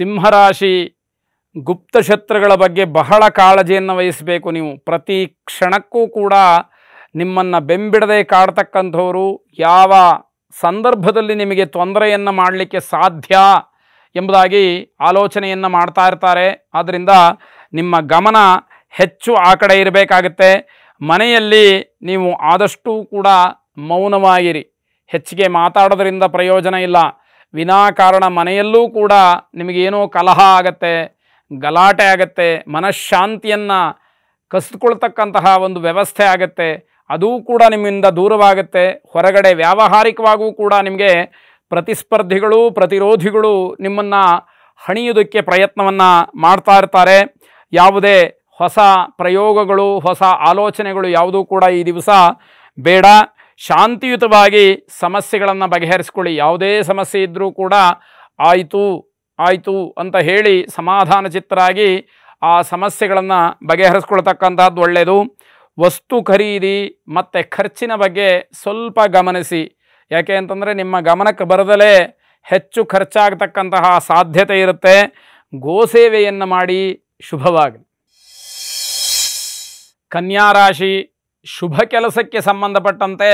ಸಿಂಹರಾಶಿ ಗುಪ್ತಶತ್ರುಗಳ ಬಗ್ಗೆ ಬಹಳ ಕಾಳಜಿಯನ್ನು ವಹಿಸಬೇಕು ನೀವು ಪ್ರತಿ ಕ್ಷಣಕ್ಕೂ ಕೂಡ ನಿಮ್ಮನ್ನು ಬೆಂಬಿಡದೆ ಕಾಡ್ತಕ್ಕಂಥವರು ಯಾವ ಸಂದರ್ಭದಲ್ಲಿ ನಿಮಗೆ ತೊಂದರೆಯನ್ನು ಮಾಡಲಿಕ್ಕೆ ಸಾಧ್ಯ ಎಂಬುದಾಗಿ ಆಲೋಚನೆಯನ್ನು ಮಾಡ್ತಾ ಇರ್ತಾರೆ ಆದ್ದರಿಂದ ನಿಮ್ಮ ಗಮನ ಹೆಚ್ಚು ಆ ಕಡೆ ಇರಬೇಕಾಗತ್ತೆ ಮನೆಯಲ್ಲಿ ನೀವು ಆದಷ್ಟು ಕೂಡ ಮೌನವಾಗಿರಿ ಹೆಚ್ಚಿಗೆ ಮಾತಾಡೋದರಿಂದ ಪ್ರಯೋಜನ ಇಲ್ಲ ವಿನಾಕಾರಣ ಮನೆಯಲ್ಲೂ ಕೂಡ ನಿಮಗೇನೋ ಕಲಹ ಆಗತ್ತೆ ಗಲಾಟೆ ಆಗತ್ತೆ ಮನಃಶಾಂತಿಯನ್ನು ಕಸಿದುಕೊಳ್ತಕ್ಕಂತಹ ಒಂದು ವ್ಯವಸ್ಥೆ ಆಗತ್ತೆ ಅದೂ ಕೂಡ ನಿಮ್ಮಿಂದ ದೂರವಾಗುತ್ತೆ ಹೊರಗಡೆ ವ್ಯಾವಹಾರಿಕವಾಗೂ ಕೂಡ ನಿಮಗೆ ಪ್ರತಿಸ್ಪರ್ಧಿಗಳು ಪ್ರತಿರೋಧಿಗಳು ನಿಮ್ಮನ್ನು ಹಣಿಯೋದಕ್ಕೆ ಪ್ರಯತ್ನವನ್ನು ಮಾಡ್ತಾ ಇರ್ತಾರೆ ಯಾವುದೇ ಹೊಸ ಪ್ರಯೋಗಗಳು ಹೊಸ ಆಲೋಚನೆಗಳು ಯಾವುದೂ ಕೂಡ ಈ ದಿವಸ ಬೇಡ ಶಾಂತಿಯುತವಾಗಿ ಸಮಸ್ಯೆಗಳನ್ನು ಬಗೆಹರಿಸ್ಕೊಳ್ಳಿ ಯಾವುದೇ ಸಮಸ್ಯೆ ಇದ್ದರೂ ಕೂಡ ಆಯಿತು ಆಯಿತು ಅಂತ ಹೇಳಿ ಸಮಾಧಾನ ಚಿತ್ತರಾಗಿ ಆ ಸಮಸ್ಯೆಗಳನ್ನು ಬಗೆಹರಿಸ್ಕೊಳ್ತಕ್ಕಂಥದ್ದು ಒಳ್ಳೆಯದು ವಸ್ತು ಖರೀದಿ ಮತ್ತು ಖರ್ಚಿನ ಬಗ್ಗೆ ಸ್ವಲ್ಪ ಗಮನಿಸಿ ಯಾಕೆ ಅಂತಂದರೆ ನಿಮ್ಮ ಗಮನಕ್ಕೆ ಬರದಲೇ ಹೆಚ್ಚು ಖರ್ಚಾಗತಕ್ಕಂತಹ ಸಾಧ್ಯತೆ ಇರುತ್ತೆ ಗೋಸೇವೆಯನ್ನು ಮಾಡಿ ಶುಭವಾಗಲಿ ಕನ್ಯಾರಾಶಿ ಶುಭ ಕೆಲಸಕ್ಕೆ ಸಂಬಂಧಪಟ್ಟಂತೆ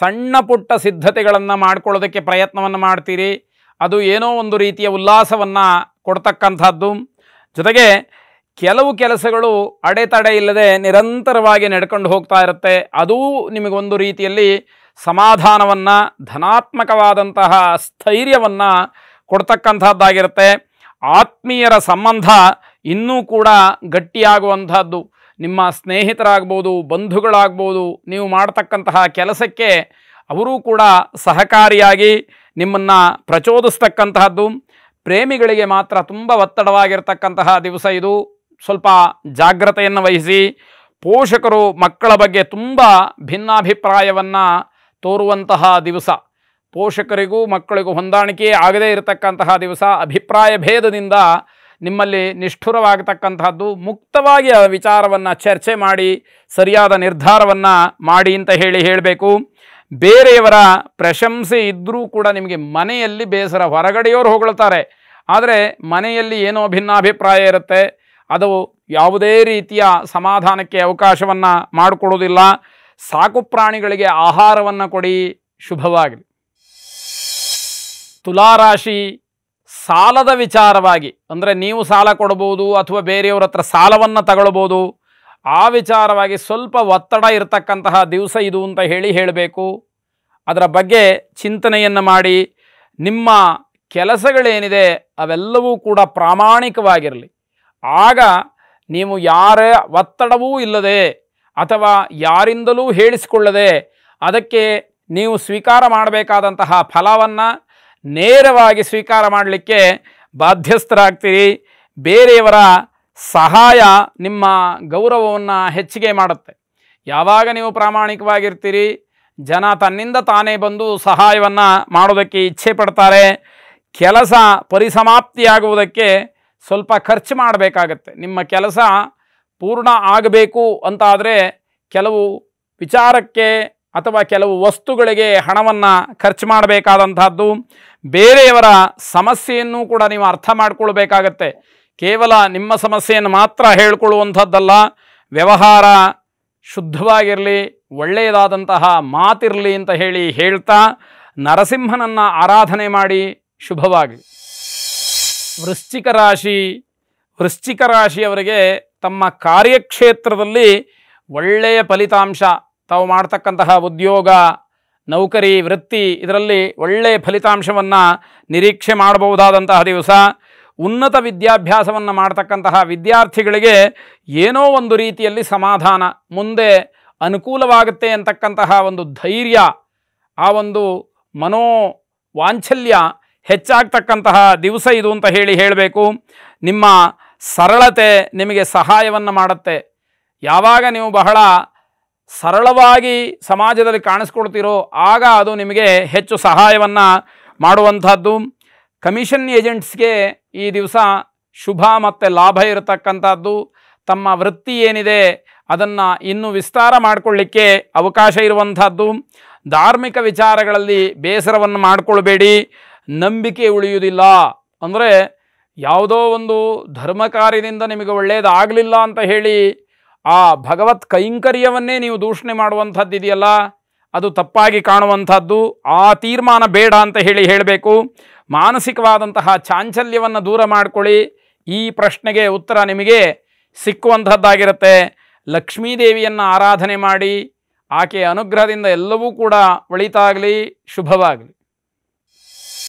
ಸಣ್ಣ ಪುಟ್ಟ ಸಿದ್ಧತೆಗಳನ್ನು ಮಾಡ್ಕೊಳ್ಳೋದಕ್ಕೆ ಪ್ರಯತ್ನವನ್ನು ಮಾಡ್ತೀರಿ ಅದು ಏನೋ ಒಂದು ರೀತಿಯ ಉಲ್ಲಾಸವನ್ನು ಕೊಡ್ತಕ್ಕಂಥದ್ದು ಜೊತೆಗೆ ಕೆಲವು ಕೆಲಸಗಳು ಅಡೆತಡೆ ಇಲ್ಲದೆ ನಿರಂತರವಾಗಿ ನಡ್ಕೊಂಡು ಹೋಗ್ತಾ ಇರುತ್ತೆ ಅದೂ ನಿಮಗೊಂದು ರೀತಿಯಲ್ಲಿ ಸಮಾಧಾನವನ್ನು ಧನಾತ್ಮಕವಾದಂತಹ ಸ್ಥೈರ್ಯವನ್ನು ಕೊಡ್ತಕ್ಕಂಥದ್ದಾಗಿರುತ್ತೆ ಆತ್ಮೀಯರ ಸಂಬಂಧ ಇನ್ನೂ ಕೂಡ ಗಟ್ಟಿಯಾಗುವಂಥದ್ದು ನಿಮ್ಮ ಸ್ನೇಹಿತರಾಗ್ಬೋದು ಬಂಧುಗಳಾಗ್ಬೋದು ನೀವು ಮಾಡತಕ್ಕಂತಹ ಕೆಲಸಕ್ಕೆ ಅವರೂ ಕೂಡ ಸಹಕಾರಿಯಾಗಿ ನಿಮ್ಮನ್ನು ಪ್ರಚೋದಿಸ್ತಕ್ಕಂತಹದ್ದು ಪ್ರೇಮಿಗಳಿಗೆ ಮಾತ್ರ ತುಂಬ ಒತ್ತಡವಾಗಿರ್ತಕ್ಕಂತಹ ದಿವಸ ಇದು ಸ್ವಲ್ಪ ಜಾಗ್ರತೆಯನ್ನು ವಹಿಸಿ ಪೋಷಕರು ಮಕ್ಕಳ ಬಗ್ಗೆ ತುಂಬ ಭಿನ್ನಾಭಿಪ್ರಾಯವನ್ನು ತೋರುವಂತಹ ದಿವಸ ಪೋಷಕರಿಗೂ ಮಕ್ಕಳಿಗೂ ಹೊಂದಾಣಿಕೆ ಆಗದೇ ಇರತಕ್ಕಂತಹ ದಿವಸ ಅಭಿಪ್ರಾಯ ಭೇದದಿಂದ ನಿಮ್ಮಲ್ಲಿ ನಿಷ್ಠುರವಾಗತಕ್ಕಂಥದ್ದು ಮುಕ್ತವಾಗಿ ಆ ವಿಚಾರವನ್ನು ಚರ್ಚೆ ಮಾಡಿ ಸರಿಯಾದ ನಿರ್ಧಾರವನ್ನು ಮಾಡಿ ಅಂತ ಹೇಳಿ ಹೇಳಬೇಕು ಬೇರೆಯವರ ಪ್ರಶಂಸೆ ಇದ್ದರೂ ಕೂಡ ನಿಮಗೆ ಮನೆಯಲ್ಲಿ ಬೇಸರ ಹೊರಗಡೆಯವರು ಹೊಗಳ್ತಾರೆ ಆದರೆ ಮನೆಯಲ್ಲಿ ಏನೋ ಭಿನ್ನಾಭಿಪ್ರಾಯ ಇರುತ್ತೆ ಅದು ಯಾವುದೇ ರೀತಿಯ ಸಮಾಧಾನಕ್ಕೆ ಅವಕಾಶವನ್ನು ಮಾಡಿಕೊಡೋದಿಲ್ಲ ಸಾಕು ಪ್ರಾಣಿಗಳಿಗೆ ಆಹಾರವನ್ನು ಕೊಡಿ ಶುಭವಾಗಲಿ ತುಲಾರಾಶಿ ಸಾಲದ ವಿಚಾರವಾಗಿ ಅಂದರೆ ನೀವು ಸಾಲ ಕೊಡ್ಬೋದು ಅಥವಾ ಬೇರೆಯವ್ರ ಹತ್ರ ಸಾಲವನ್ನು ತಗೊಳ್ಬೋದು ಆ ವಿಚಾರವಾಗಿ ಸ್ವಲ್ಪ ಒತ್ತಡ ಇರತಕ್ಕಂತಹ ದಿವಸ ಇದು ಅಂತ ಹೇಳಿ ಹೇಳಬೇಕು ಅದರ ಬಗ್ಗೆ ಚಿಂತನೆಯನ್ನು ಮಾಡಿ ನಿಮ್ಮ ಕೆಲಸಗಳೇನಿದೆ ಅವೆಲ್ಲವೂ ಕೂಡ ಪ್ರಾಮಾಣಿಕವಾಗಿರಲಿ ಆಗ ನೀವು ಯಾರ ಒತ್ತಡವೂ ಇಲ್ಲದೆ ಅಥವಾ ಯಾರಿಂದಲೂ ಹೇಳಿಸಿಕೊಳ್ಳದೆ ಅದಕ್ಕೆ ನೀವು ಸ್ವೀಕಾರ ಮಾಡಬೇಕಾದಂತಹ ಫಲವನ್ನು ನೇರವಾಗಿ ಸ್ವೀಕಾರ ಮಾಡಲಿಕ್ಕೆ ಬಾಧ್ಯಸ್ಥರಾಗ್ತೀರಿ ಬೇರೆಯವರ ಸಹಾಯ ನಿಮ್ಮ ಗೌರವವನ್ನು ಹೆಚ್ಚಿಗೆ ಮಾಡುತ್ತೆ ಯಾವಾಗ ನೀವು ಪ್ರಾಮಾಣಿಕವಾಗಿರ್ತೀರಿ ಜನ ತನ್ನಿಂದ ತಾನೇ ಬಂದು ಸಹಾಯವನ್ನು ಮಾಡೋದಕ್ಕೆ ಇಚ್ಛೆ ಪಡ್ತಾರೆ ಕೆಲಸ ಪರಿಸಮಾಪ್ತಿಯಾಗುವುದಕ್ಕೆ ಸ್ವಲ್ಪ ಖರ್ಚು ಮಾಡಬೇಕಾಗತ್ತೆ ನಿಮ್ಮ ಕೆಲಸ ಪೂರ್ಣ ಆಗಬೇಕು ಅಂತಾದರೆ ಕೆಲವು ವಿಚಾರಕ್ಕೆ ಅಥವಾ ಕೆಲವು ವಸ್ತುಗಳಿಗೆ ಹಣವನ್ನು ಖರ್ಚು ಮಾಡಬೇಕಾದಂಥದ್ದು ಬೇರೆಯವರ ಸಮಸ್ಯೆಯನ್ನು ಕೂಡ ನೀವು ಅರ್ಥ ಮಾಡಿಕೊಳ್ಬೇಕಾಗತ್ತೆ ಕೇವಲ ನಿಮ್ಮ ಸಮಸ್ಯೆಯನ್ನು ಮಾತ್ರ ಹೇಳ್ಕೊಳ್ಳುವಂಥದ್ದಲ್ಲ ವ್ಯವಹಾರ ಶುದ್ಧವಾಗಿರಲಿ ಒಳ್ಳೆಯದಾದಂತಹ ಮಾತಿರಲಿ ಅಂತ ಹೇಳಿ ಹೇಳ್ತಾ ನರಸಿಂಹನನ್ನು ಆರಾಧನೆ ಮಾಡಿ ಶುಭವಾಗಲಿ ವೃಶ್ಚಿಕ ರಾಶಿ ವೃಶ್ಚಿಕ ರಾಶಿಯವರಿಗೆ ತಮ್ಮ ಕಾರ್ಯಕ್ಷೇತ್ರದಲ್ಲಿ ಒಳ್ಳೆಯ ಫಲಿತಾಂಶ ತಾವು ಮಾಡ್ತಕ್ಕಂತಹ ಉದ್ಯೋಗ ನೌಕರಿ ವೃತ್ತಿ ಇದರಲ್ಲಿ ಒಳ್ಳೆಯ ಫಲಿತಾಂಶವನ್ನು ನಿರೀಕ್ಷೆ ಮಾಡಬಹುದಾದಂತಹ ದಿವಸ ಉನ್ನತ ವಿದ್ಯಾಭ್ಯಾಸವನ್ನು ಮಾಡ್ತಕ್ಕಂತಹ ವಿದ್ಯಾರ್ಥಿಗಳಿಗೆ ಏನೋ ಒಂದು ರೀತಿಯಲ್ಲಿ ಸಮಾಧಾನ ಮುಂದೆ ಅನುಕೂಲವಾಗುತ್ತೆ ಅಂತಕ್ಕಂತಹ ಒಂದು ಧೈರ್ಯ ಆ ಒಂದು ಮನೋ ವಾಂಚಲ್ಯ ಹೆಚ್ಚಾಗ್ತಕ್ಕಂತಹ ದಿವಸ ಇದು ಅಂತ ಹೇಳಿ ಹೇಳಬೇಕು ನಿಮ್ಮ ಸರಳತೆ ನಿಮಗೆ ಸಹಾಯವನ್ನು ಮಾಡುತ್ತೆ ಯಾವಾಗ ನೀವು ಬಹಳ ಸರಳವಾಗಿ ಸಮಾಜದಲ್ಲಿ ಕಾಣಿಸ್ಕೊಳ್ತಿರೋ ಆಗ ಅದು ನಿಮಗೆ ಹೆಚ್ಚು ಸಹಾಯವನ್ನು ಮಾಡುವಂಥದ್ದು ಕಮಿಷನ್ ಏಜೆಂಟ್ಸ್ಗೆ ಈ ದಿವಸ ಶುಭ ಮತ್ತು ಲಾಭ ಇರತಕ್ಕಂಥದ್ದು ತಮ್ಮ ವೃತ್ತಿ ಏನಿದೆ ಅದನ್ನು ಇನ್ನೂ ವಿಸ್ತಾರ ಮಾಡಿಕೊಳ್ಳಿಕ್ಕೆ ಅವಕಾಶ ಇರುವಂಥದ್ದು ಧಾರ್ಮಿಕ ವಿಚಾರಗಳಲ್ಲಿ ಬೇಸರವನ್ನು ಮಾಡಿಕೊಳ್ಬೇಡಿ ನಂಬಿಕೆ ಉಳಿಯುವುದಿಲ್ಲ ಅಂದರೆ ಯಾವುದೋ ಒಂದು ಧರ್ಮ ಕಾರ್ಯದಿಂದ ನಿಮಗೆ ಒಳ್ಳೆಯದಾಗಲಿಲ್ಲ ಅಂತ ಹೇಳಿ ಆ ಭಗವತ್ ಕೈಂಕರ್ಯವನ್ನೇ ನೀವು ದೂಷಣೆ ಮಾಡುವಂಥದ್ದು ಇದೆಯಲ್ಲ ಅದು ತಪ್ಪಾಗಿ ಕಾಣುವಂಥದ್ದು ಆ ತೀರ್ಮಾನ ಬೇಡ ಅಂತ ಹೇಳಿ ಹೇಳಬೇಕು ಮಾನಸಿಕವಾದಂತಹ ಚಾಂಚಲ್ಯವನ್ನು ದೂರ ಮಾಡಿಕೊಳ್ಳಿ ಈ ಪ್ರಶ್ನೆಗೆ ಉತ್ತರ ನಿಮಗೆ ಸಿಕ್ಕುವಂಥದ್ದಾಗಿರುತ್ತೆ ಲಕ್ಷ್ಮೀದೇವಿಯನ್ನು ಆರಾಧನೆ ಮಾಡಿ ಆಕೆಯ ಅನುಗ್ರಹದಿಂದ ಎಲ್ಲವೂ ಕೂಡ ಒಳಿತಾಗಲಿ ಶುಭವಾಗಲಿ